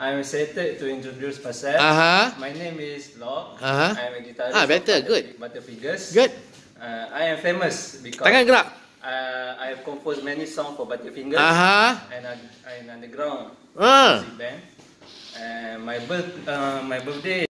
I'm excited to introduce myself. Uh -huh. My name is Lok. Uh -huh. I'm a guitarist. Ah, better. Butter Good. Butter Figures. Good. Uh, I am famous because... Tangan gerak. Uh, I have composed many songs for Butter Fingers. Ah. Uh -huh. And I'm underground. Uh. Band. And my birth, uh, my birthday